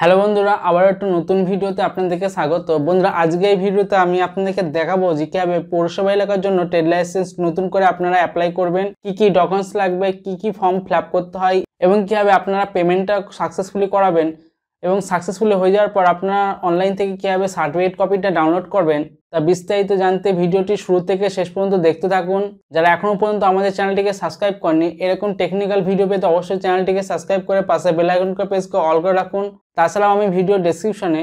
hello বন্ধুরা আবার একটা নতুন ভিডিওতে আপনাদেরকে স্বাগত বন্ধুরা আজকে এই ভিডিওতে আমি আপনাদেরকে দেখাবো যে কীভাবে পৌরসভা এলাকার জন্য ট্রেড লাইসেন্স নতুন করে আপনারা অ্যাপ্লাই করবেন কি কি ডকুমেন্টস লাগবে কি কি ফর্ম ফিল করতে হয় এবং কীভাবে আপনারা পেমেন্টটা সাকসেসফুলি করাবেন এবং সাকসেসফুল হয়ে যাওয়ার পর আপনারা অনলাইন থেকে কীভাবে সার্টিফিকেট কপিটা ডাউনলোড করবেন তা বিস্তারিত জানতে ভিডিওটি শুরু থেকে শেষ পর্যন্ত দেখতে থাকুন যারা এখনও পর্যন্ত আমাদের চ্যানেলটিকে সাবস্ক্রাইব করেনি এরকম টেকনিক্যাল ভিডিও পেতে অবশ্যই চ্যানেলটিকে সাবস্ক্রাইব করে পাশে বেলাইকনকে প্রেসকে অল করে রাখুন তাছাড়াও আমি ভিডিও ডেসক্রিপশনে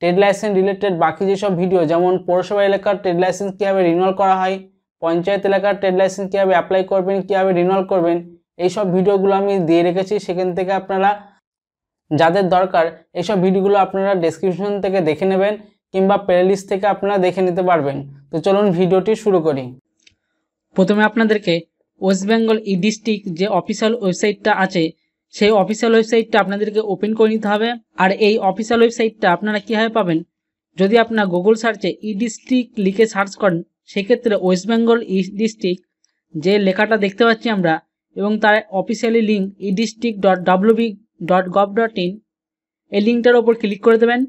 ট্রেড লাইসেন্স রিলেটেড বাকি যেসব ভিডিও যেমন পৌরসভা এলাকার ট্রেড লাইসেন্স কীভাবে রিনল করা হয় পঞ্চায়েত এলাকার ট্রেড লাইসেন্স কীভাবে অ্যাপ্লাই করবেন কীভাবে রিনল করবেন এইসব ভিডিওগুলো আমি দিয়ে রেখেছি সেখান থেকে আপনারা যাদের দরকার এইসব ভিডিওগুলো আপনারা ডেসক্রিপশন থেকে দেখে নেবেন কিংবা প্লেলিস্ট থেকে আপনারা দেখে নিতে পারবেন তো চলুন ভিডিওটি শুরু করি প্রথমে আপনাদেরকে ওয়েস্ট বেঙ্গল ই ডিস্ট্রিক্ট যে অফিসিয়াল ওয়েবসাইটটা আছে সেই অফিসিয়াল ওয়েবসাইটটা আপনাদেরকে ওপেন করে নিতে হবে আর এই অফিসিয়াল ওয়েবসাইটটা আপনারা কীভাবে পাবেন যদি আপনারা গুগল সার্চে ই ডিস্ট্রিক্ট লিখে সার্চ করেন সেক্ষেত্রে ওয়েস্ট বেঙ্গল ই ডিস্ট্রিক্ট যে লেখাটা দেখতে পাচ্ছি আমরা এবং তার officially link e district dot WB dot gov dot in এই লিঙ্কটার ওপর ক্লিক করে দেবেন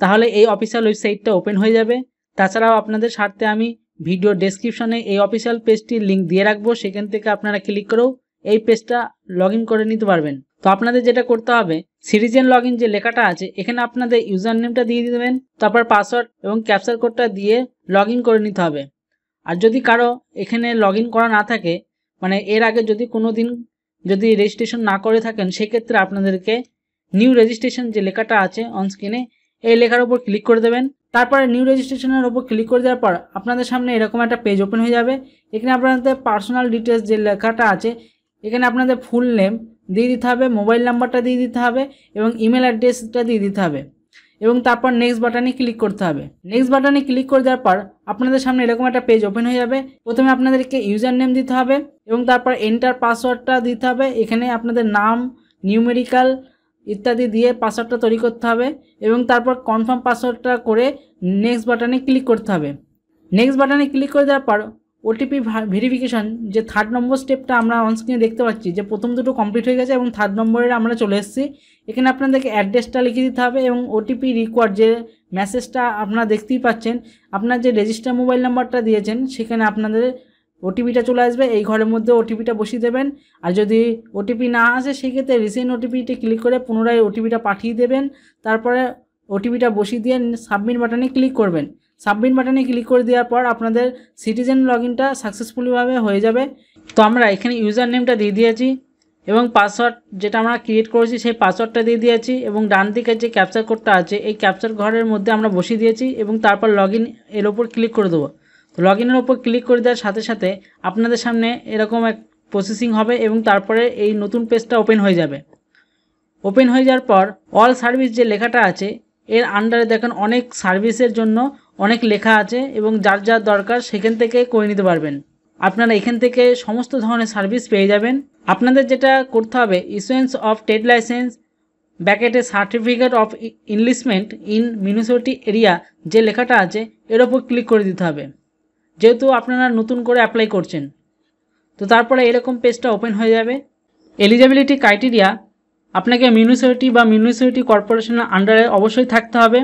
তাহলে এই অফিসিয়াল ওয়েবসাইটটা ওপেন হয়ে যাবে তাছাড়াও আপনাদের স্বার্থে আমি ভিডিও ডেসক্রিপশনে এই অফিসিয়াল পেজটির লিঙ্ক দিয়ে রাখবো সেখান থেকে আপনারা ক্লিক করেও এই পেজটা লগ করে নিতে পারবেন তো আপনাদের যেটা করতে হবে সিরিজেন লগ যে লেখাটা আছে এখানে আপনাদের ইউজার নেমটা দিয়ে দেবেন তারপর পাসওয়ার্ড এবং ক্যাপচার কোডটা দিয়ে লগ করে নিতে হবে আর যদি কারো এখানে লগ করা না থাকে মানে এর আগে যদি কোনো দিন যদি রেজিস্ট্রেশন না করে থাকেন সেক্ষেত্রে আপনাদেরকে নিউ রেজিস্ট্রেশন যে লেখাটা আছে অনস্ক্রিনে এই লেখার উপর ক্লিক করে দেবেন তারপরে নিউ রেজিস্ট্রেশনের উপর ক্লিক করে দেওয়ার পর আপনাদের সামনে এরকম একটা পেজ ওপেন হয়ে যাবে এখানে আপনাদের পার্সোনাল ডিটেলস যে লেখাটা আছে এখানে আপনাদের ফুল নেম দিয়ে দিতে হবে মোবাইল নাম্বারটা দিয়ে দিতে হবে এবং ইমেল অ্যাড্রেসটা দিয়ে দিতে হবে এবং তারপর নেক্সট বাটনে ক্লিক করতে হবে নেক্সট বাটনে ক্লিক করে দেওয়ার পর আপনাদের সামনে এরকম একটা পেজ ওপেন হয়ে যাবে প্রথমে আপনাদেরকে ইউজার নেম দিতে হবে এবং তারপর এন্টার পাসওয়ার্ডটা দিতে হবে এখানে আপনাদের নাম নিউমেরিক্যাল ইত্যাদি দিয়ে পাসওয়ার্ডটা তৈরি করতে হবে এবং তারপর কনফার্ম পাসওয়ার্ডটা করে নেক্সট বাটনে ক্লিক করতে হবে নেক্সট বাটনে ক্লিক করে দেওয়ার পর ওটিপি ভেরিফিকেশান যে থার্ড নম্বর স্টেপটা আমরা অনস্ক্রিনে দেখতে পাচ্ছি যে প্রথম দুটো কমপ্লিট হয়ে গেছে এবং থার্ড নম্বরের আমরা চলে এসেছি এখানে আপনাদেরকে অ্যাড্রেসটা লিখে দিতে হবে এবং ওটিপি রিকোয়ার্ড যে মেসেজটা আপনারা দেখতেই পাচ্ছেন আপনার যে রেজিস্টার মোবাইল নাম্বারটা দিয়েছেন সেখানে আপনাদের ওটিপিটা চলে আসবে এই ঘরের মধ্যে ওটিপিটা বসিয়ে দেবেন আর যদি ওটিপি না আসে সেক্ষেত্রে রিসেন্ট ওটিপিটি ক্লিক করে পুনরায় ওটিপিটা পাঠিয়ে দেবেন তারপরে ওটিপিটা বসিয়ে দিয়ে সাবমিট বাটনে ক্লিক করবেন সাবমিট বাটনে ক্লিক করে দেওয়ার পর আপনাদের সিটিজেন লগ ইনটা সাকসেসফুলিভাবে হয়ে যাবে তো আমরা এখানে ইউজার নেমটা দিয়ে দিয়েছি এবং পাসওয়ার্ড যেটা আমরা ক্রিয়েট করেছি সেই পাসওয়ার্ডটা দিয়ে দিয়েছি এবং ডান দিকে যে ক্যাপচার কোডটা আছে এই ক্যাপচার ঘরের মধ্যে আমরা বসিয়ে দিয়েছি এবং তারপর লগ ইন এর ওপর ক্লিক করে দেবো তো লগ ইনের ওপর ক্লিক করে দেওয়ার সাথে সাথে আপনাদের সামনে এরকম এক প্রসেসিং হবে এবং তারপরে এই নতুন পেজটা ওপেন হয়ে যাবে ওপেন হয়ে যাওয়ার পর অল সার্ভিস যে লেখাটা আছে এর আন্ডারে দেখেন অনেক সার্ভিসের জন্য অনেক লেখা আছে এবং যার যার দরকার সেখান থেকে করে নিতে পারবেন আপনারা এখান থেকে সমস্ত ধরনের সার্ভিস পেয়ে যাবেন আপনাদের যেটা করতে হবে ইস্যুয়েন্স অফ ট্রেড লাইসেন্স ব্যাকেটে certificate of enlistment in municipality area যে লেখাটা আছে এর ওপর ক্লিক করে দিতে হবে যেহেতু আপনারা নতুন করে অ্যাপ্লাই করছেন তো তারপরে এরকম পেজটা ওপেন হয়ে যাবে এলিজিবিলিটি ক্রাইটেরিয়া আপনাকে মিউনিসিপ্যালিটি বা মিউনিসিপ্যালিটি কর্পোরেশনের আন্ডারে অবশ্যই থাকতে হবে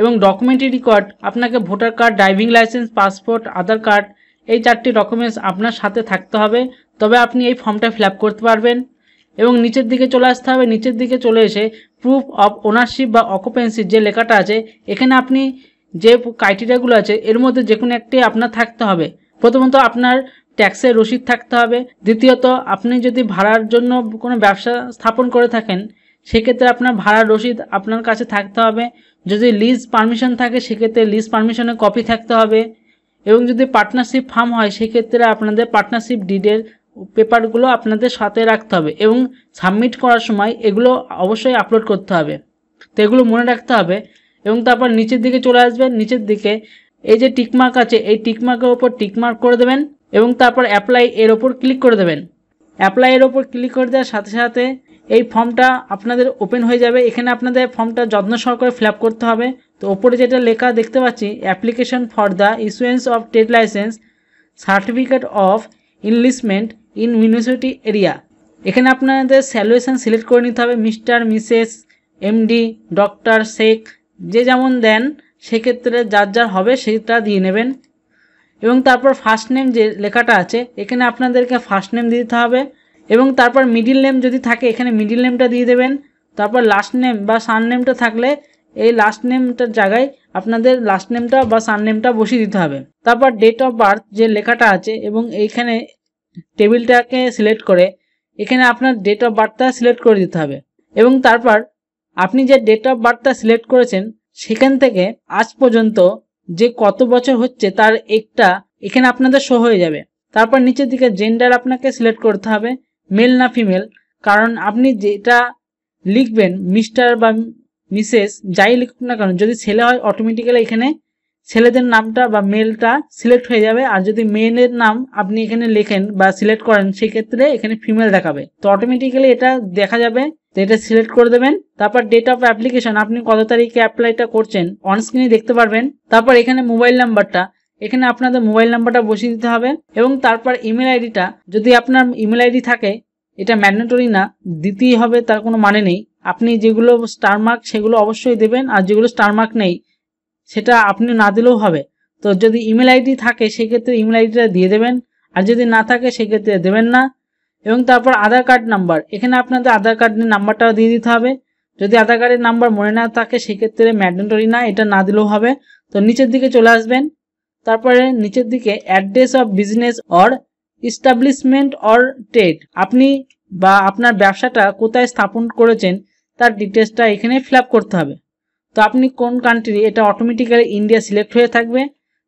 এবং ডকুমেন্টারি রেকর্ড আপনাকে voter card driving licence passport Aadhaar card এই চারটি ডকুমেন্টস আপনার সাথে থাকতে হবে তবে আপনি এই ফর্মটা ফিল করতে পারবেন এবং নিচের দিকে চলে আসতে হবে নিচের দিকে চলে এসে প্রুফ অফ ওনারশিপ বা অকুপেন্সি যে লেখাটা আছে এখানে আপনি যে ক্রাইটেরিয়াগুলো আছে এর মধ্যে যে কোনো একটি আপনার থাকতে হবে প্রথমত আপনার ট্যাক্সের রসিদ থাকতে হবে দ্বিতীয়ত আপনি যদি ভাড়ার জন্য কোনো ব্যবসা স্থাপন করে থাকেন সেক্ষেত্রে আপনার ভাড়ার রসিদ আপনার কাছে থাকতে হবে যদি লিজ পারমিশন থাকে সেক্ষেত্রে লিজ পারমিশনের কপি থাকতে হবে এবং যদি পার্টনারশিপ ফার্ম হয় সেক্ষেত্রে আপনাদের পার্টনারশিপ ডিডের পেপারগুলো আপনাদের সাথে রাখতে হবে এবং সাবমিট করার সময় এগুলো অবশ্যই আপলোড করতে হবে তো এগুলো মনে রাখতে হবে এবং তারপর নিচের দিকে চলে আসবেন নিচের দিকে এই যে টিকমার্ক আছে এই টিকমার্কের ওপর টিকমার্ক করে দেবেন এবং তারপর অ্যাপ্লাই এর ওপর ক্লিক করে দেবেন অ্যাপ্লাই এর ওপর ক্লিক করে দেওয়ার সাথে সাথে এই ফর্মটা আপনাদের ওপেন হয়ে যাবে এখানে আপনাদের ফর্মটা যত্ন সহকারে ফিল করতে হবে তো ওপরে যেটা লেখা দেখতে পাচ্ছি application for the issuance of trade licence certificate of enlistment in university area এখানে আপনাদের স্যালুয়েশন সিলেক্ট করে নিতে হবে Mr Mrs MD doctor Sheikh যে যেমন দেন সেক্ষেত্রে যার যার হবে সেটা দিয়ে নেবেন এবং তারপর ফার্স্ট নেম যে লেখাটা আছে এখানে আপনাদেরকে ফার্স্ট নেম দিতে হবে এবং তারপর মিডিল নেম যদি থাকে এখানে মিডিল নেমটা দিয়ে দেবেন তারপর লাস্ট নেম বা সান নেমটা থাকলে এই লাস্ট নেমটার জায়গায় আপনাদের লাস্ট নেমটা বা সান নেমটা বসিয়ে দিতে হবে তারপর ডেট অফ বার্থ যে লেখাটা আছে এবং এইখানে টেবিলটাকে সিলেক্ট করে এখানে আপনার ডেট অফ বার্থটা সিলেক্ট করে দিতে হবে এবং তারপর আপনি যে ডেট অফ বার্থটা সিলেক্ট করেছেন সেখান থেকে আজ পর্যন্ত যে কত বছর হচ্ছে তার একটা এখানে আপনাদের শো হয়ে যাবে তারপর নিচের দিকে জেন্ডার আপনাকে সিলেক্ট করতে হবে মেল না ফিমেল কারণ আপনি যেটা লিখবেন মিস্টার বা মিসেস যাই লিখুন না কারণ যদি ছেলে হয় অটোমেটিক্যালি এখানে ছেলেদের নামটা বা মেলটা সিলেক্ট হয়ে যাবে আর যদি মেলের নাম আপনি এখানে লেখেন বা সিলেক্ট করেন সেক্ষেত্রে এখানে ফিমেল দেখাবে তো অটোমেটিক্যালি এটা দেখা যাবে তো এটা সিলেক্ট করে দেবেন তারপর ডেট অফ অ্যাপ্লিকেশন আপনি কত তারিখে অ্যাপ্লাইটা করছেন অনস্ক্রিনে দেখতে পারবেন তারপর এখানে মোবাইল নাম্বারটা এখানে আপনাদের মোবাইল নাম্বারটা বসিয়ে দিতে হবে এবং তারপর ইমেল আইডিটা যদি আপনার ইমেল আইডি থাকে এটা ম্যান্ডেটরি না দিতেই হবে তার কোনো মানে নেই আপনি যেগুলো স্টার মার্ক সেগুলো অবশ্যই দেবেন আর যেগুলো স্টার মার্ক নেই সেটা আপনি না দিলেও হবে তো যদি ইমেল আইডি থাকে সেক্ষেত্রে ইমেল আইডিটা দিয়ে দেবেন আর যদি না থাকে সেক্ষেত্রে দেবেন না এবং তারপর আধার কার্ড নাম্বার এখানে আপনাদের আধার কার্ডের নাম্বারটাও দিয়ে দিতে হবে যদি আধার কার্ডের নাম্বার মনে না থাকে সেক্ষেত্রে ম্যান্ডেটরি না এটা না দিলেও হবে তো নিচের দিকে চলে আসবেন তারপরে নিচের দিকে address of business or establishment or trade আপনি বা আপনার ব্যবসাটা কোথায় স্থাপন করেছেন তার ডিটেলসটা এখানে ফিল করতে হবে তো আপনি কোন কান্ট্রি এটা অটোমেটিক্যালি ইন্ডিয়া সিলেক্ট হয়ে থাকবে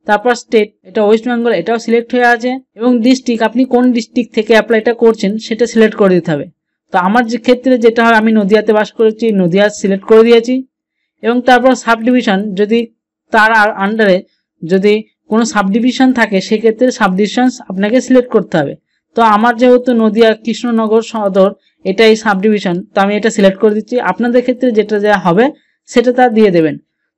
তারপর স্টেট এটা ওয়েস্ট বেঙ্গল এটাও সিলেক্ট হয়ে আছে এবং ডিস্ট্রিক্ট আপনি কোন ডিস্ট্রিক্ট থেকে অ্যাপ্লাইটা করছেন সেটা সিলেক্ট করে দিতে হবে তো আমার যে ক্ষেত্রে যেটা হয় আমি নদিয়াতে বাস করেছি নদিয়া সিলেক্ট করে দিয়েছি এবং তারপর সাব ডিভিশন যদি তার আন্ডারে যদি কোনো সাবডিভিশন থাকে সেক্ষেত্রে সাবডিভিশন আপনাকে সিলেক্ট করতে হবে তো আমার যেহেতু নদিয়া কৃষ্ণনগর সদর এটাই সাবডিভিশন তো আমি এটা সিলেক্ট করে দিচ্ছি আপনাদের ক্ষেত্রে যেটা যা হবে সেটা তা দিয়ে দেবেন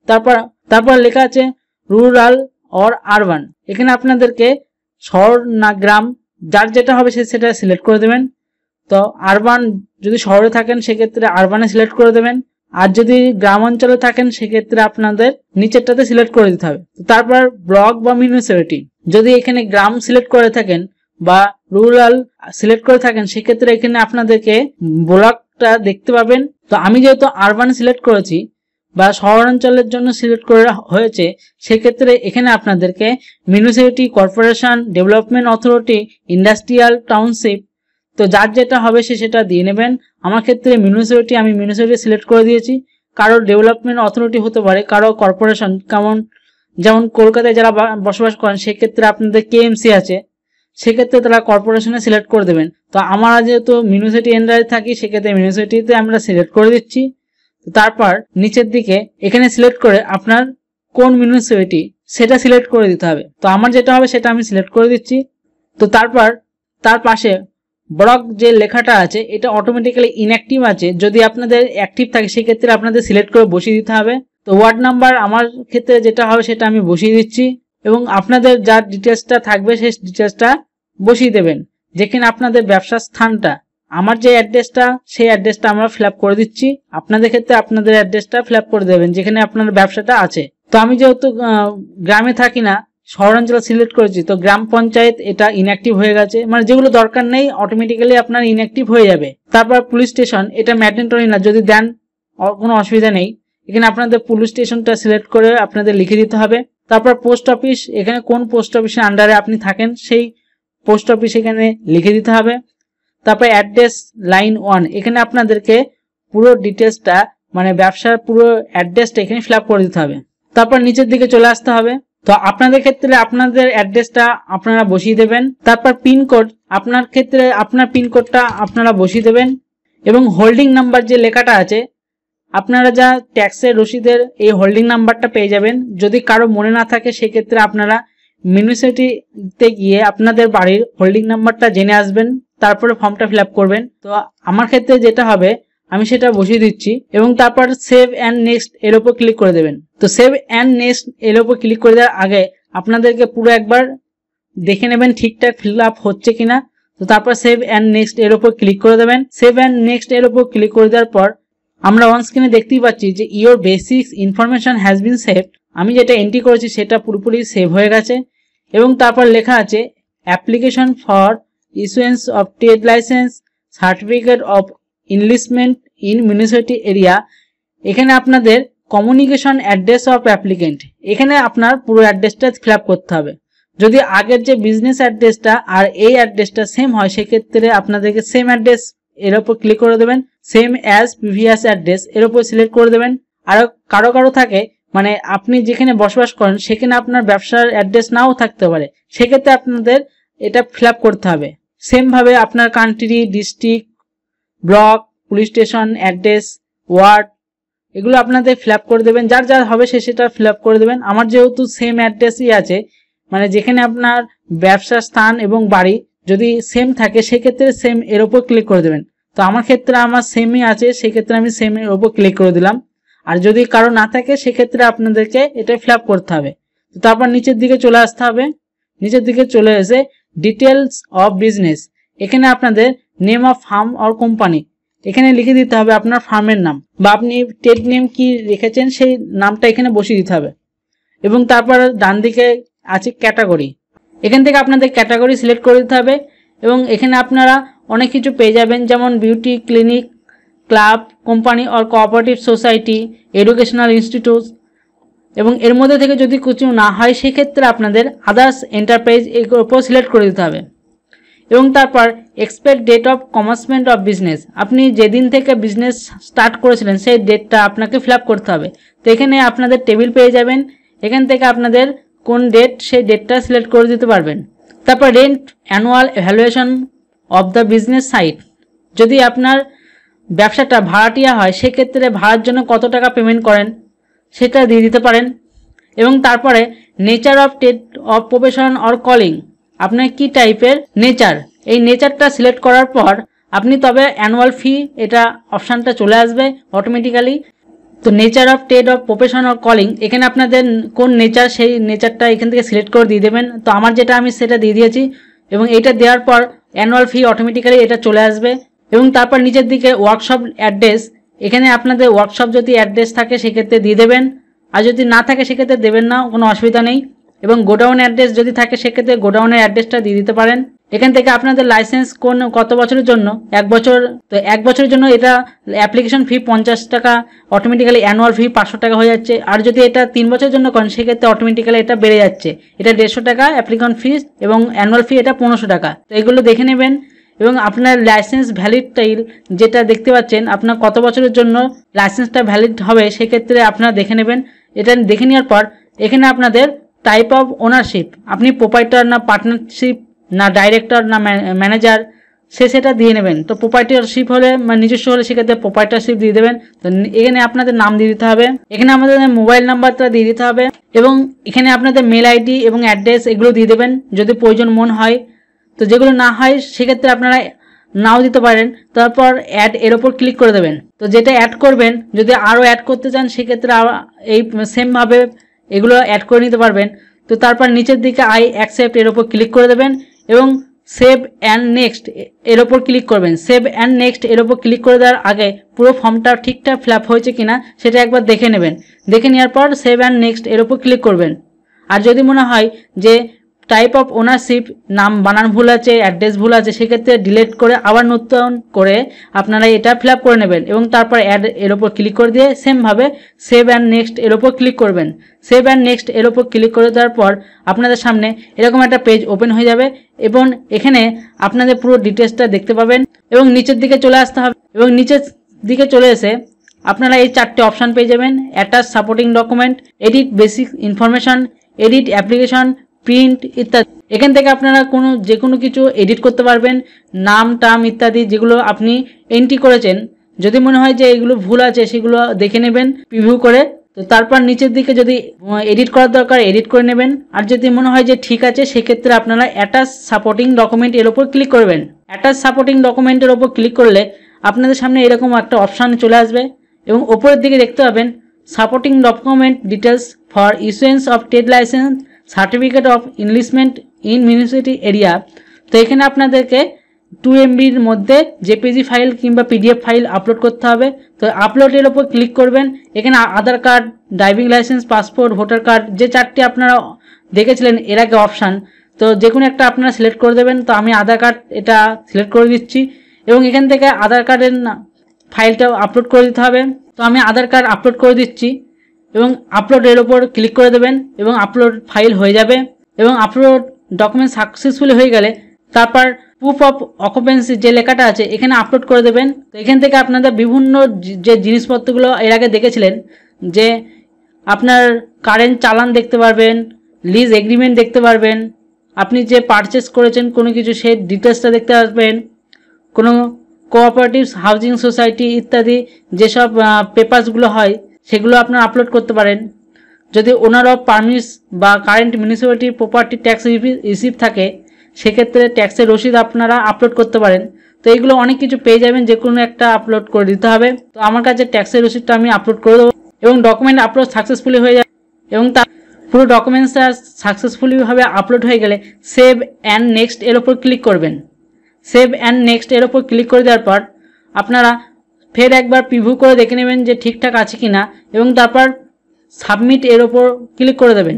তারপর তারপর লেখা আছে রুরাল অর আরবান এখানে আপনাদেরকে শহর না গ্রাম যার যেটা হবে সে সেটা সিলেক্ট করে দেবেন তো আরবান যদি শহরে থাকেন সেক্ষেত্রে আরবানে সিলেক্ট করে দেবেন আর যদি গ্রাম অঞ্চলে থাকেন সেক্ষেত্রে আপনাদের নিচেরটাতে সিলেক্ট করে দিতে হবে তারপর ব্লক বা মিউনিসিপালিটি যদি এখানে গ্রাম সিলেক্ট করে থাকেন বা রুরাল সিলেক্ট করে থাকেন সেক্ষেত্রে এখানে আপনাদেরকে ব্লকটা দেখতে পাবেন তো আমি যেহেতু আরবান সিলেক্ট করেছি বা শহরাঞ্চলের জন্য সিলেক্ট করে হয়েছে সেক্ষেত্রে এখানে আপনাদেরকে municipality corporation development authority industrial township তো যার যেটা হবে সে সেটা দিয়ে নেবেন আমার ক্ষেত্রে মিউনিসিপ্যালিটি আমি মিউনিসিপ্যালিটি সিলেক্ট করে দিয়েছি কারো ডেভেলপমেন্ট অথরিটি হতে পারে কারো কর্পোরেশন কেমন যেমন কলকাতায় যারা বসবাস করেন সেক্ষেত্রে আপনাদের কেএমসি আছে সেক্ষেত্রে তারা কর্পোরেশনে সিলেক্ট করে দেবেন তো আমরা যেহেতু মিউনিসিপ্যালিটি এন্ডারে থাকি সেক্ষেত্রে মিউনিসিপ্যালিটিতে আমরা সিলেক্ট করে দিচ্ছি তারপর নিচের দিকে এখানে সিলেক্ট করে আপনার কোন মিউনিসিপ্যালিটি সেটা সিলেক্ট করে দিতে হবে তো আমার যেটা হবে সেটা আমি সিলেক্ট করে দিচ্ছি তো তারপর তার পাশে ব্লক যে লেখাটা আছে এটা অটোমেটিক্যালি ইনঅ্যাক্টিভ আছে যদি আপনাদের অ্যাক্টিভ থাকে সেক্ষেত্রে আপনাদের সিলেক্ট করে বসিয়ে দিতে হবে তো ওয়ার্ড নাম্বার আমার ক্ষেত্রে যেটা হবে সেটা আমি বসিয়ে দিচ্ছি এবং আপনাদের যার ডিটেলসটা থাকবে সেই ডিটেলসটা বসিয়ে দেবেন যেখানে আপনাদের ব্যবসার স্থানটা আমার যে অ্যাড্রেসটা সেই অ্যাড্রেসটা আমরা ফিল করে দিচ্ছি আপনাদের ক্ষেত্রে আপনাদের অ্যাড্রেসটা ফিল করে দেবেন যেখানে আপনার ব্যবসাটা আছে তো আমি যেহেতু গ্রামে থাকি না শহরাঞ্চলে সিলেক্ট করেছি তো গ্রাম পঞ্চায়েত এটা ইনঅ্যাক্টিভ হয়ে গেছে মানে যেগুলো দরকার নেই অটোমেটিক্যালি আপনার ইনঅ্যাক্টিভ হয়ে যাবে তারপর পুলিশ স্টেশন এটা ম্যাডেন্টরি না যদি দেন কোনো অসুবিধা নেই এখানে আপনাদের পুলিশ স্টেশনটা সিলেক্ট করে আপনাদের লিখে দিতে হবে তারপর পোস্ট অফিস এখানে কোন পোস্ট অফিসের আন্ডারে আপনি থাকেন সেই পোস্ট অফিস এখানে লিখে দিতে হবে তারপর অ্যাড্রেস লাইন ওয়ান এখানে আপনাদেরকে পুরো ডিটেলসটা মানে ব্যবসার পুরো অ্যাড্রেসটা এখানে ফিল করে দিতে হবে তারপর নিচের দিকে চলে আসতে হবে তো আপনাদের ক্ষেত্রে আপনাদের অ্যাড্রেসটা আপনারা বসিয়ে দেবেন তারপর পিনকোড আপনার ক্ষেত্রে আপনার পিনকোডটা আপনারা বসিয়ে দেবেন এবং হোল্ডিং নাম্বার যে লেখাটা আছে আপনারা যা ট্যাক্সের রসিদের এই হোল্ডিং নাম্বারটা পেয়ে যাবেন যদি কারো মনে না থাকে সেক্ষেত্রে আপনারা মিউনিসিপালিটিতে গিয়ে আপনাদের বাড়ির হোল্ডিং নাম্বারটা জেনে আসবেন তারপরে ফর্মটা ফিল করবেন তো আমার ক্ষেত্রে যেটা হবে আমি সেটা বসিয়ে দিচ্ছি এবং তারপর সেভ অ্যান্ড নেক্সট এর ওপর ক্লিক করে দেবেন তো সেভ অ্যান্ড নেক্সট এর ওপর ক্লিক করে দেওয়ার আগে আপনাদেরকে পুরো একবার দেখে নেবেন ঠিকঠাক ফিল আপ হচ্ছে কিনা তো তারপর সেভ অ্যান্ড নেক্সট এর ওপর ক্লিক করে দেবেন সেভ অ্যান্ড নেক্সট এর ওপর ক্লিক করে দেওয়ার পর আমরা অন স্ক্রিনে দেখতেই পাচ্ছি যে your basics information has been save আমি যেটা এন্ট্রি করেছি সেটা পুরোপুরি সেভ হয়ে গেছে এবং তারপর লেখা আছে application for issuance of trade licence certificate of enlistment in municipality area এখানে আপনাদের কমিউনিকেশন অ্যাড্রেস অফ অ্যাপ্লিকেন্ট এখানে আপনার পুরো অ্যাড্রেসটা ফিল করতে হবে যদি আগের যে বিজনেস অ্যাড্রেসটা আর এই অ্যাড্রেসটা সেম হয় সেক্ষেত্রে আপনাদেরকে সেম অ্যাড্রেস এর ওপর ক্লিক করে দেবেন সেম অ্যাজ প্রিভিয়াস অ্যাড্রেস এর ওপর সিলেক্ট করে দেবেন আর কারো কারো থাকে মানে আপনি যেখানে বসবাস করেন সেখানে আপনার ব্যবসার অ্যাড্রেস নাও থাকতে পারে সেক্ষেত্রে আপনাদের এটা ফিল করতে হবে সেমভাবে আপনার country district block police station address ward এগুলো আপনাদের ফিল করে দেবেন যার যা হবে সে সেটা ফিল করে দেবেন আমার যেহেতু সেম অ্যাড্রেসই আছে মানে যেখানে আপনার ব্যবসার স্থান এবং বাড়ি যদি সেম থাকে সেক্ষেত্রে সেম এর ওপর ক্লিক করে দেবেন তো আমার ক্ষেত্রে আমার সেমই আছে সেক্ষেত্রে আমি সেম এর ওপর ক্লিক করে দিলাম আর যদি কারো না থাকে সেক্ষেত্রে আপনাদেরকে এটা ফিল করতে হবে তো তারপর নিচের দিকে চলে আসতে হবে নিচের দিকে চলে এসে ডিটেলস অফ বিজনেস এখানে আপনাদের name of firm or company এখানে লিখে দিতে হবে আপনার ফার্মের নাম বা আপনি টেট নেম কি রেখেছেন সেই নামটা এখানে বসিয়ে দিতে হবে এবং তারপর ডান দিকে আছে ক্যাটাগরি এখান থেকে আপনাদের ক্যাটাগরি সিলেক্ট করে দিতে হবে এবং এখানে আপনারা অনেক কিছু পেয়ে যাবেন যেমন beauty clinic club company or cooperative society educational institute এবং এর মধ্যে থেকে যদি কিছু না হয় সেক্ষেত্রে আপনাদের আদার্স এন্টারপ্রাইজ এর উপর সিলেক্ট করে দিতে হবে এবং তারপর expect date of commencement of business আপনি যেদিন থেকে বিজনেস স্টার্ট করেছিলেন সেই ডেটটা আপনাকে ফিল করতে হবে তো এখানে আপনাদের টেবিল পেয়ে যাবেন এখান থেকে আপনাদের কোন ডেট সেই ডেটটা সিলেক্ট করে দিতে পারবেন তারপর rent annual valuation of the business site যদি আপনার ব্যবসাটা ভাড়াটিয়া হয় সেক্ষেত্রে ভাড়ার জন্য কত টাকা পেমেন্ট করেন সেটা দিয়ে দিতে পারেন এবং তারপরে নেচার অফ টেট অফ প্রফেশন অর কলিং আপনার কি টাইপের নেচার এই নেচারটা সিলেক্ট করার পর আপনি তবে অ্যানুয়াল ফি এটা অপশানটা চলে আসবে অটোমেটিক্যালি তো nature of trade of profession of calling এখানে আপনাদের কোন নেচার সেই নেচারটা এখান থেকে সিলেক্ট করে দিয়ে দেবেন তো আমার যেটা আমি সেটা দিয়ে দিয়েছি এবং এটা দেওয়ার পর অ্যানুয়াল ফি অটোমেটিক্যালি এটা চলে আসবে এবং তারপর নিচের দিকে ওয়ার্কশপ অ্যাড্রেস এখানে আপনাদের ওয়ার্কশপ যদি অ্যাড্রেস থাকে সেক্ষেত্রে দিয়ে দেবেন আর যদি না থাকে সেক্ষেত্রে দেবেন না কোনো অসুবিধা নেই এবং গোডাউন অ্যাড্রেস যদি থাকে সেক্ষেত্রে গোডাউনের অ্যাড্রেসটা দিয়ে দিতে পারেন এখান থেকে আপনাদের লাইসেন্স কোন কত বছরের জন্য এক বছর তো এক বছরের জন্য এটা অ্যাপ্লিকেশন ফি পঞ্চাশ টাকা অটোমেটিক্যালি অ্যানুয়াল ফি পাঁচশো টাকা হয়ে যাচ্ছে আর যদি এটা তিন বছরের জন্য করেন সেক্ষেত্রে অটোমেটিক্যালি এটা বেড়ে যাচ্ছে এটা দেড়শো টাকা অ্যাপ্লিকেশন ফিস এবং অ্যানুয়াল ফি এটা পনেরোশো টাকা তো এগুলো দেখে নেবেন এবং আপনার লাইসেন্স ভ্যালিড টাইল যেটা দেখতে পাচ্ছেন আপনার কত বছরের জন্য লাইসেন্সটা ভ্যালিড হবে সেক্ষেত্রে আপনারা দেখে নেবেন এটা দেখে নেওয়ার পর এখানে আপনাদের টাইপ অফ ওনারশিপ আপনি প্রোপাইটার না পার্টনারশিপ না ডাইরেক্টর না ম্যানেজার সে সেটা দিয়ে নেবেন তো প্রোপাইটারশিপ হলে মানে নিজস্ব হলে সেক্ষেত্রে প্রোপাইটারশিপ দিয়ে দেবেন তো এখানে আপনাদের নাম দিয়ে দিতে হবে এখানে আমাদের মোবাইল নাম্বারটা দিয়ে দিতে হবে এবং এখানে আপনাদের মেল আইডি এবং অ্যাড্রেস এগুলো দিয়ে দেবেন যদি প্রয়োজন মন হয় তো যেগুলো না হয় সেক্ষেত্রে আপনারা নাও দিতে পারেন তারপর অ্যাড এর ওপর ক্লিক করে দেবেন তো যেটা অ্যাড করবেন যদি আরও অ্যাড করতে চান সেক্ষেত্রে এই সেমভাবে এগুলো অ্যাড করে নিতে পারবেন তো তারপর নিচের দিকে আই অ্যাকসেপ্ট এর ওপর ক্লিক করে দেবেন এবং সেভ অ্যান্ড নেক্সট এর ওপর ক্লিক করবেন সেভ অ্যান্ড নেক্সট এর ওপর ক্লিক করে দেওয়ার আগে পুরো ফর্মটা ঠিকঠাক ফ্ল্যাপ হয়েছে কিনা সেটা একবার দেখে নেবেন দেখে নেওয়ার পর সেভ অ্যান্ড নেক্সট এর ওপর ক্লিক করবেন আর যদি মনে হয় যে টাইপ অফ ওনারশিপ নাম বানান ভুল আছে অ্যাড্রেস ভুল আছে সেক্ষেত্রে ডিলেট করে আবার নতুন করে আপনারা এটা ফিল করে নেবেন এবং তারপর অ্যাড এর ওপর ক্লিক করে দিয়ে সেমভাবে সেভ অ্যান্ড নেক্সট এর ওপর ক্লিক করবেন সেভ অ্যান্ড নেক্সট এর ওপর ক্লিক করে দেওয়ার পর আপনাদের সামনে এরকম একটা পেজ ওপেন হয়ে যাবে এবং এখানে আপনাদের পুরো ডিটেলসটা দেখতে পাবেন এবং নিচের দিকে চলে আসতে হবে এবং নিচের দিকে চলে এসে আপনারা এই চারটে অপশান পেয়ে যাবেন attach supporting document edit basic information edit application print ইত্যাদি এখান থেকে আপনারা কোনো যে কোনো কিছু এডিট করতে পারবেন নাম টাম ইত্যাদি যেগুলো আপনি এন্ট্রি করেছেন যদি মনে হয় যে এগুলো ভুল আছে সেগুলো দেখে নেবেন প্রিভিউ করে তো তারপর নিচের দিকে যদি এডিট করার দরকার এডিট করে নেবেন আর যদি মনে হয় যে ঠিক আছে সেক্ষেত্রে আপনারা অ্যাটাচ সাপোর্টিং ডকুমেন্ট এর ওপর ক্লিক করবেন অ্যাটাচ সাপোর্টিং ডকুমেন্টের ওপর ক্লিক করলে আপনাদের সামনে এরকম একটা অপশান চলে আসবে এবং ওপরের দিকে দেখতে পাবেন supporting document details for issuance of trade licence certificate of enlistment in municipality area তো এখানে আপনাদেরকে টু এমবির মধ্যে জেপিজি ফাইল কিংবা পিডিএফ ফাইল আপলোড করতে হবে তো আপলোডের ওপর ক্লিক করবেন এখানে Aadhaar card driving licence passport voter card যে চারটি আপনারা দেখেছিলেন এর আগে অপশান তো যে কোনো একটা আপনারা সিলেক্ট করে দেবেন তো আমি আধার কার্ড এটা সিলেক্ট করে দিচ্ছি এবং এখান থেকে আধার কার্ডের ফাইলটা আপলোড করে দিতে হবে তো আমি আধার কার্ড আপলোড করে দিচ্ছি এবং আপলোডের ওপর ক্লিক করে দেবেন এবং আপলোড ফাইল হয়ে যাবে এবং আপলোড ডকুমেন্ট সাকসেসফুলি হয়ে গেলে তারপর প্রুফ অফ অকুপেন্সি যে লেখাটা আছে এখানে আপলোড করে দেবেন তো এখান থেকে আপনাদের বিভিন্ন যে জিনিসপত্রগুলো এর আগে দেখেছিলেন যে আপনার কারেন্ট চালান দেখতে পারবেন লিজ এগ্রিমেন্ট দেখতে পারবেন আপনি যে পারচেস করেছেন কোনো কিছু সেই ডিটেলসটা দেখতে পারবেন কোনো কোঅপারেটিভ হাউজিং সোসাইটি ইত্যাদি যেসব পেপারসগুলো হয় সেগুলো আপনারা আপলোড করতে পারেন যদি ওনার অফ পারমিস বা current municipality property tax receipt থাকে সেক্ষেত্রে ট্যাক্সের রসিদ আপনারা আপলোড করতে পারেন তো এইগুলো অনেক কিছু পেয়ে যাবেন যে কোনো একটা আপলোড করে দিতে হবে তো আমার কাছে ট্যাক্সের রসিদটা আমি আপলোড করে দেবো এবং ডকুমেন্ট আপলোড সাকসেসফুলি হয়ে যাবে এবং তার পুরো ডকুমেন্টসটা সাকসেসফুলিভাবে আপলোড হয়ে গেলে সেভ অ্যান্ড নেক্সট এর ওপর ক্লিক করবেন সেভ অ্যান্ড নেক্সট এর ওপর ক্লিক করে দেওয়ার পর আপনারা ফের একবার প্রিভিউ করে দেখে নেবেন যে ঠিকঠাক আছে কি না এবং তারপর সাবমিট এর ওপর ক্লিক করে দেবেন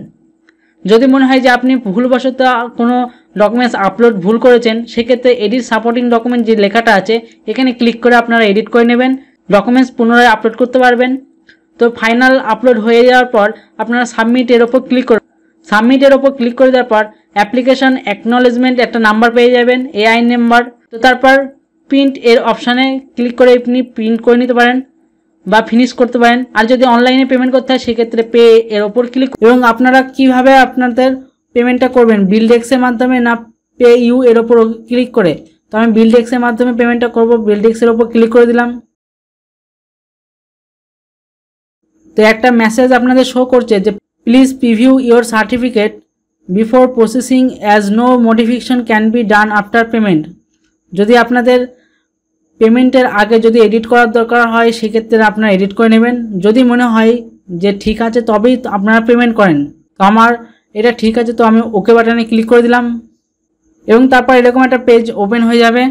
যদি মনে হয় যে আপনি ভুলবশত কোনো ডকুমেন্টস আপলোড ভুল করেছেন সেক্ষেত্রে এডিট সাপোর্টিং ডকুমেন্ট যে লেখাটা আছে এখানে ক্লিক করে আপনারা এডিট করে নেবেন ডকুমেন্টস পুনরায় আপলোড করতে পারবেন তো ফাইনাল আপলোড হয়ে যাওয়ার পর আপনারা সাবমিট এর ওপর ক্লিক করে সাবমিট এর ওপর ক্লিক করে দেওয়ার পর অ্যাপ্লিকেশন অ্যাকনোলেজমেন্ট একটা নাম্বার পেয়ে যাবেন এআই নাম্বার তো তারপর প্রিন্ট এর অপশানে ক্লিক করে আপনি প্রিন্ট করে নিতে পারেন বা ফিনিশ করতে পারেন আর যদি অনলাইনে পেমেন্ট করতে হয় সেক্ষেত্রে পে এর ওপর ক্লিক এবং আপনারা কিভাবে আপনাদের পেমেন্টটা করবেন বিলডেক্সের মাধ্যমে না পে ইউ এর ওপর ক্লিক করে তো আমি বিলডেক্সের মাধ্যমে পেমেন্টটা করব বিলডেক্সের ওপর ক্লিক করে দিলাম তো একটা মেসেজ আপনাদের শো করছে যে please preview your certificate before processing as no modification can be done after payment যদি আপনাদের পেমেন্টের আগে যদি এডিট করার দরকার হয় সেক্ষেত্রে আপনারা এডিট করে নেবেন যদি মনে হয় যে ঠিক আছে তবেই আপনারা পেমেন্ট করেন তো আমার এটা ঠিক আছে তো আমি ওকে বাটনে ক্লিক করে দিলাম এবং তারপর এরকম একটা পেজ ওপেন হয়ে যাবে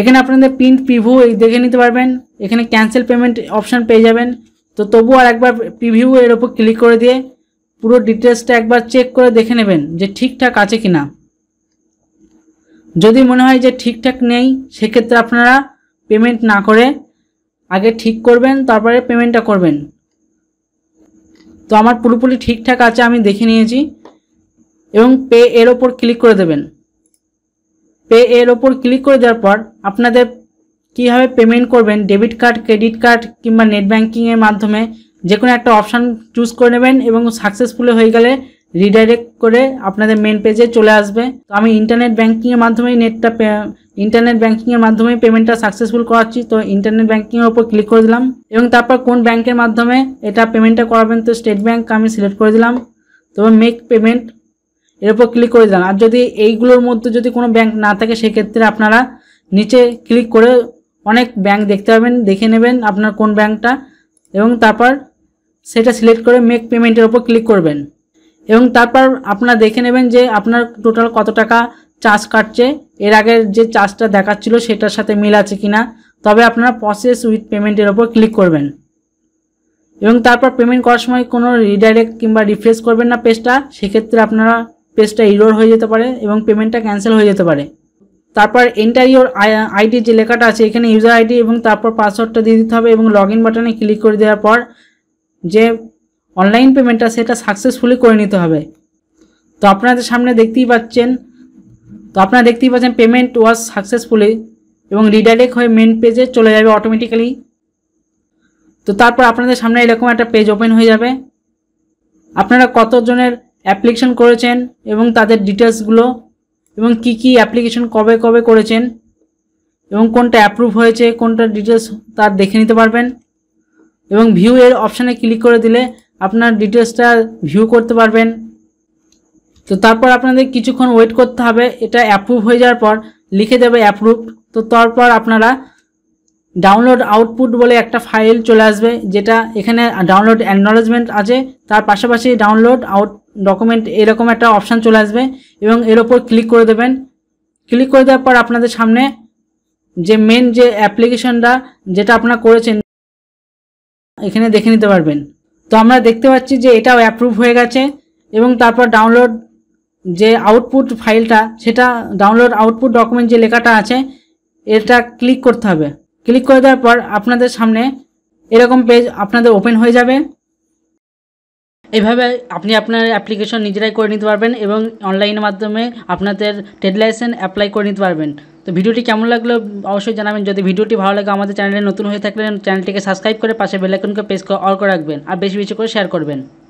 এখানে আপনাদের প্রিন্ট প্রিভিউ দেখে নিতে পারবেন এখানে ক্যান্সেল পেমেন্ট অপশান পেয়ে যাবেন তো তবু আর একবার প্রিভিউ এর ওপর ক্লিক করে দিয়ে পুরো ডিটেলসটা একবার চেক করে দেখে নেবেন যে ঠিকঠাক আছে কি না যদি মনে হয় যে ঠিকঠাক নেই সেক্ষেত্রে আপনারা পেমেন্ট না করে আগে ঠিক করবেন তারপরে পেমেন্টটা করবেন তো আমার পুরোপুরি ঠিকঠাক আছে আমি দেখে নিয়েছি এবং পে এর ওপর ক্লিক করে দেবেন পে এর ওপর ক্লিক করে দেওয়ার পর আপনাদের কীভাবে পেমেন্ট করবেন ডেবিট কার্ড ক্রেডিট কার্ড কিংবা নেট ব্যাঙ্কিংয়ের মাধ্যমে যে কোনো একটা অপশান চুজ করে নেবেন এবং সাকসেসফুল হয়ে গেলে রিডাইরেক্ট করে আপনাদের মেন পেজে চলে আসবে তো আমি ইন্টারনেট ব্যাঙ্কিংয়ের মাধ্যমেই নেটটা ইন্টারনেট ব্যাঙ্কিংয়ের মাধ্যমে পেমেন্টটা সাকসেসফুল করাচ্ছি তো ইন্টারনেট ব্যাঙ্কিংয়ের ওপর ক্লিক করে দিলাম এবং তারপর কোন ব্যাংকের মাধ্যমে এটা পেমেন্টটা করাবেন তো স্টেট ব্যাঙ্ক আমি সিলেক্ট করে দিলাম তবে মেক পেমেন্ট এর উপর ক্লিক করে দিলাম আর যদি এইগুলোর মধ্যে যদি কোনো ব্যাংক না থাকে সেক্ষেত্রে আপনারা নিচে ক্লিক করে অনেক ব্যাংক দেখতে পাবেন দেখে নেবেন আপনার কোন ব্যাংকটা এবং তারপর সেটা সিলেক্ট করে মেক পেমেন্টের ওপর ক্লিক করবেন এবং তারপর আপনারা দেখে নেবেন যে আপনার টোটাল কত টাকা চার্জ কাটছে এর আগের যে চার্জটা দেখাচ্ছিল সেটার সাথে মিল আছে কিনা তবে আপনারা প্রসেস উইথ পেমেন্টের ওপর ক্লিক করবেন এবং তারপর পেমেন্ট করার সময় কোনো রিডাইরেক্ট কিংবা রিফ্রেশ করবেন না পেজটা সেক্ষেত্রে আপনারা পেজটা ইরোর হয়ে যেতে পারে এবং পেমেন্টটা ক্যান্সেল হয়ে যেতে পারে তারপর এন্টার ইউর আইডি যে লেখাটা আছে এখানে ইউজার আইডি এবং তারপর পাসওয়ার্ডটা দিয়ে দিতে হবে এবং লগ বাটনে ক্লিক করে দেওয়ার পর যে অনলাইন পেমেন্টটা সেটা সাকসেসফুলি করে নিতে হবে তো আপনাদের সামনে দেখতেই পাচ্ছেন তো আপনারা দেখতেই পাচ্ছেন পেমেন্ট ওয়াজ সাকসেসফুলি এবং রিডাইরেক্ট হয়ে মেন পেজে চলে যাবে অটোমেটিক্যালি তো তারপর আপনাদের সামনে এরকম একটা পেজ ওপেন হয়ে যাবে আপনারা কতজনের অ্যাপ্লিকেশন করেছেন এবং তাদের ডিটেলসগুলো এবং কি কী অ্যাপ্লিকেশন কবে কবে করেছেন এবং কোনটা অ্যাপ্রুভ হয়েছে কোনটা ডিটেলস তার দেখে নিতে পারবেন এবং ভিউ এর অপশানে ক্লিক করে দিলে আপনার ডিটেলসটা ভিউ করতে পারবেন তো তারপর আপনাদের কিছুক্ষণ ওয়েট করতে হবে এটা অ্যাপ্রুভ হয়ে যাওয়ার পর লিখে দেবে অ্যাপ্রুভ তো তারপর আপনারা ডাউনলোড আউটপুট বলে একটা ফাইল চলে আসবে যেটা এখানে ডাউনলোড অ্যাকনোলেজমেন্ট আছে তার পাশাপাশি ডাউনলোড আউট ডকুমেন্ট এরকম একটা অপশান চলে আসবে এবং এর ওপর ক্লিক করে দেবেন ক্লিক করে দেওয়ার পর আপনাদের সামনে যে মেন যে অ্যাপ্লিকেশনটা যেটা আপনারা করেছেন এখানে দেখে নিতে পারবেন তো আমরা দেখতে পাচ্ছি যে এটাও অ্যাপ্রুভ হয়ে গেছে এবং তারপর ডাউনলোড যে আউটপুট ফাইলটা সেটা ডাউনলোড আউটপুট ডকুমেন্ট যে লেখাটা আছে এটা ক্লিক করতে হবে ক্লিক করে দেওয়ার পর আপনাদের সামনে এরকম পেজ আপনাদের ওপেন হয়ে যাবে এভাবে আপনি আপনার অ্যাপ্লিকেশন নিজেরাই করে নিতে পারবেন এবং অনলাইনের মাধ্যমে আপনাদের ট্রেড লাইসেন্স অ্যাপ্লাই করে নিতে পারবেন তো ভিডিওটি কেমন লাগলো অবশ্যই জানাবেন যদি ভিডিওটি ভালো লাগে আমাদের চ্যানেলে নতুন হয়ে থাকলে চ্যানেলটিকে সাবস্ক্রাইব করে পাশে বেলাইকনকে প্রেস করে অল করে রাখবেন আর বেশি বেশি করে শেয়ার করবেন